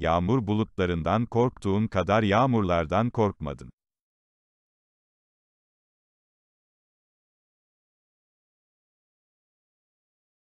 Yağmur bulutlarından korktuğun kadar yağmurlardan korkmadın.